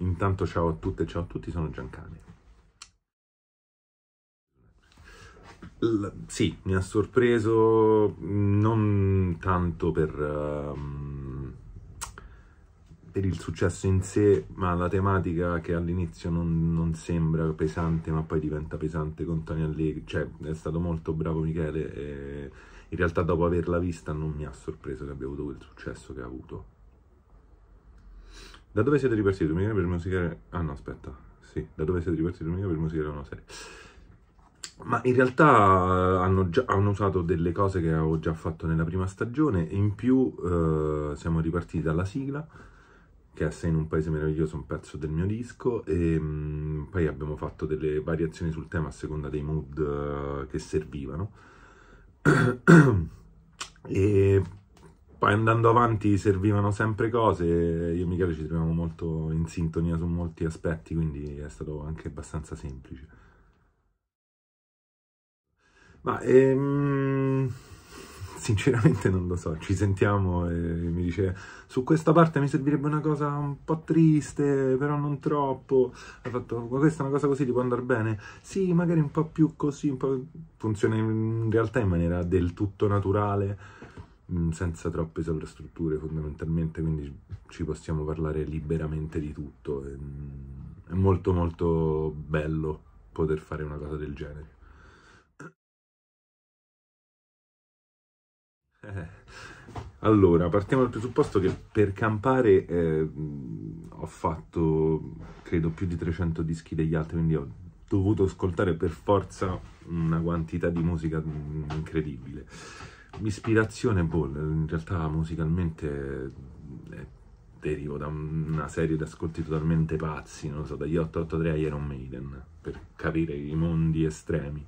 Intanto ciao a tutte e ciao a tutti, sono Giancane. L- sì, mi ha sorpreso non tanto per, uh, per, il successo in sé, ma la tematica che all'inizio non, non sembra pesante, ma poi diventa pesante con Tony Allegri. Cioè, è stato molto bravo Michele e in realtà dopo averla vista non mi ha sorpreso che abbia avuto quel successo che ha avuto da dove siete ripartiti domenica per musicare? Ah no, aspetta, sì, da dove siete ripartiti domenica per musicare una serie? Ma in realtà eh, hanno, già, hanno usato delle cose che avevo già fatto nella prima stagione, in più eh, siamo ripartiti dalla sigla, che è Sei in un paese meraviglioso, un pezzo del mio disco, e ehm, mh, poi abbiamo fatto delle variazioni sul tema a seconda dei mood eh, che servivano. e poi andando avanti servivano sempre cose, io e Michele ci troviamo molto in sintonia su molti aspetti, quindi è stato anche abbastanza semplice. Ma ehm, sinceramente non lo so, ci sentiamo e mi dice su questa parte mi servirebbe una cosa un po' triste, però non troppo. Ha fatto, ma questa è una cosa così ti può andare bene? Sì, magari un po' più così, un po'... funziona in realtà in maniera del tutto naturale Mm, senza troppe sovrastrutture fondamentalmente, quindi ci possiamo parlare liberamente di tutto. E, mm, è molto molto bello poter fare una cosa del genere. Eh, allora, partiamo dal presupposto che per campare eh, ho fatto, credo, più di 300 dischi degli altri, quindi ho dovuto ascoltare per forza una quantità di musica mm, incredibile. Ispirazione, boh, in realtà musicalmente eh, derivo da una serie di ascolti totalmente pazzi, non so, dagli 883 a Iron Maiden, per capire i mondi estremi.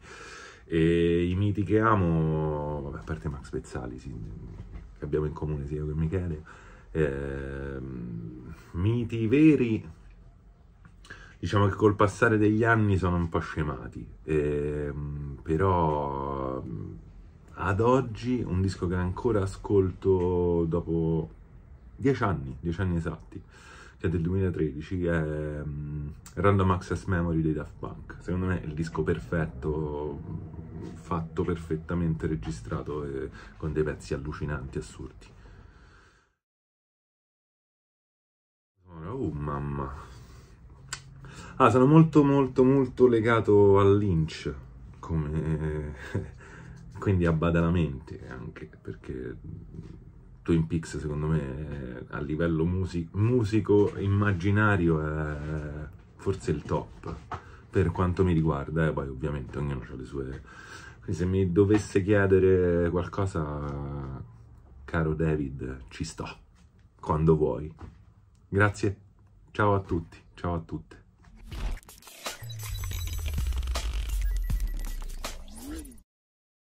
E i miti che amo, vabbè, a parte Max Pezzali, sì, che abbiamo in comune sia che Michele, eh, miti veri, diciamo che col passare degli anni sono un po' scemati, eh, però ad oggi un disco che ancora ascolto dopo dieci anni, dieci anni esatti, che è del 2013, che è mm, Random Access Memory dei Daft Punk. Secondo me è il disco perfetto, fatto perfettamente, registrato eh, con dei pezzi allucinanti, assurdi. Oh mamma. Ah, sono molto molto molto legato a Lynch come quindi abbada la mente anche perché Twin Peaks secondo me a livello music musico immaginario è forse il top per quanto mi riguarda e eh. poi ovviamente ognuno ha le sue quindi se mi dovesse chiedere qualcosa caro David ci sto quando vuoi grazie ciao a tutti ciao a tutte